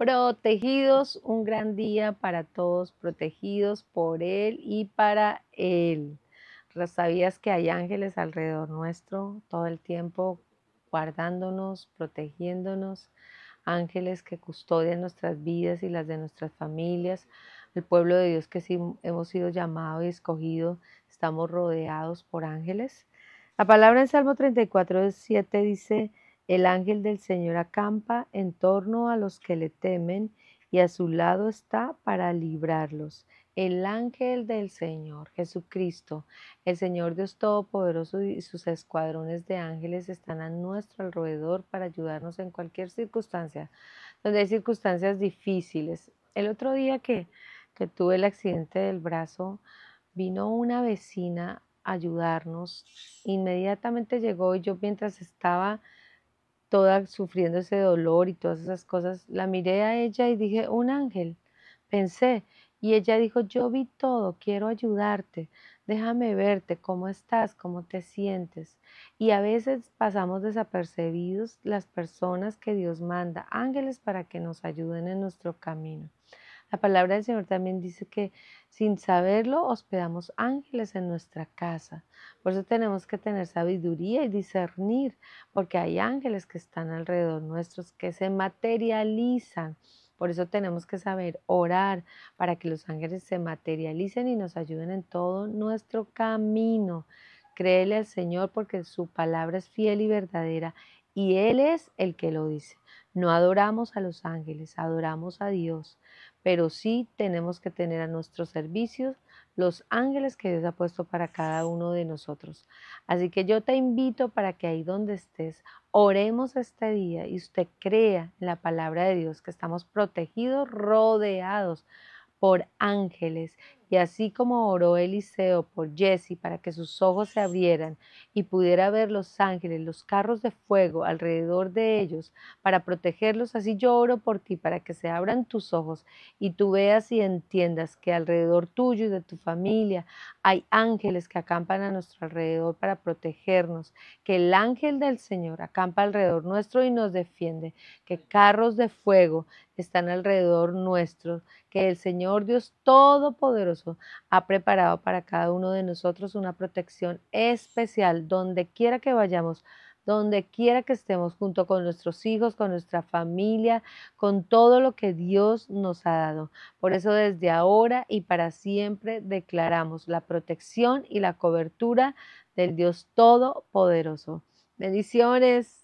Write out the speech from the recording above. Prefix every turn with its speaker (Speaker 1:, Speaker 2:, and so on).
Speaker 1: Protegidos, un gran día para todos, protegidos por Él y para Él. ¿Sabías que hay ángeles alrededor nuestro todo el tiempo guardándonos, protegiéndonos? Ángeles que custodian nuestras vidas y las de nuestras familias. El pueblo de Dios que hemos sido llamado y escogido, estamos rodeados por ángeles. La palabra en Salmo 34, 7 dice, el ángel del Señor acampa en torno a los que le temen y a su lado está para librarlos. El ángel del Señor, Jesucristo, el Señor Dios Todopoderoso y sus escuadrones de ángeles están a nuestro alrededor para ayudarnos en cualquier circunstancia, donde hay circunstancias difíciles. El otro día que, que tuve el accidente del brazo, vino una vecina a ayudarnos. Inmediatamente llegó y yo mientras estaba toda sufriendo ese dolor y todas esas cosas, la miré a ella y dije, un ángel, pensé. Y ella dijo, yo vi todo, quiero ayudarte, déjame verte, cómo estás, cómo te sientes. Y a veces pasamos desapercibidos las personas que Dios manda, ángeles para que nos ayuden en nuestro camino. La palabra del Señor también dice que sin saberlo hospedamos ángeles en nuestra casa. Por eso tenemos que tener sabiduría y discernir, porque hay ángeles que están alrededor nuestros, que se materializan. Por eso tenemos que saber orar para que los ángeles se materialicen y nos ayuden en todo nuestro camino. Créele al Señor porque su palabra es fiel y verdadera y Él es el que lo dice. No adoramos a los ángeles, adoramos a Dios pero sí tenemos que tener a nuestros servicios los ángeles que Dios ha puesto para cada uno de nosotros. Así que yo te invito para que ahí donde estés, oremos este día y usted crea en la palabra de Dios que estamos protegidos, rodeados por ángeles y así como oró Eliseo por Jesse para que sus ojos se abrieran y pudiera ver los ángeles, los carros de fuego alrededor de ellos para protegerlos, así yo oro por ti para que se abran tus ojos y tú veas y entiendas que alrededor tuyo y de tu familia hay ángeles que acampan a nuestro alrededor para protegernos, que el ángel del Señor acampa alrededor nuestro y nos defiende, que carros de fuego están alrededor nuestro, que el Señor Dios Todopoderoso ha preparado para cada uno de nosotros una protección especial donde quiera que vayamos, donde quiera que estemos, junto con nuestros hijos, con nuestra familia, con todo lo que Dios nos ha dado. Por eso desde ahora y para siempre declaramos la protección y la cobertura del Dios Todopoderoso. Bendiciones.